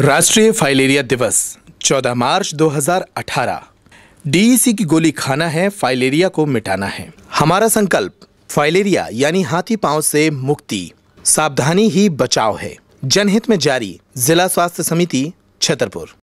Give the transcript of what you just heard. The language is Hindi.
राष्ट्रीय फाइलेरिया दिवस 14 मार्च 2018 डीईसी e की गोली खाना है फाइलेरिया को मिटाना है हमारा संकल्प फाइलेरिया यानी हाथी पांव से मुक्ति सावधानी ही बचाव है जनहित में जारी जिला स्वास्थ्य समिति छतरपुर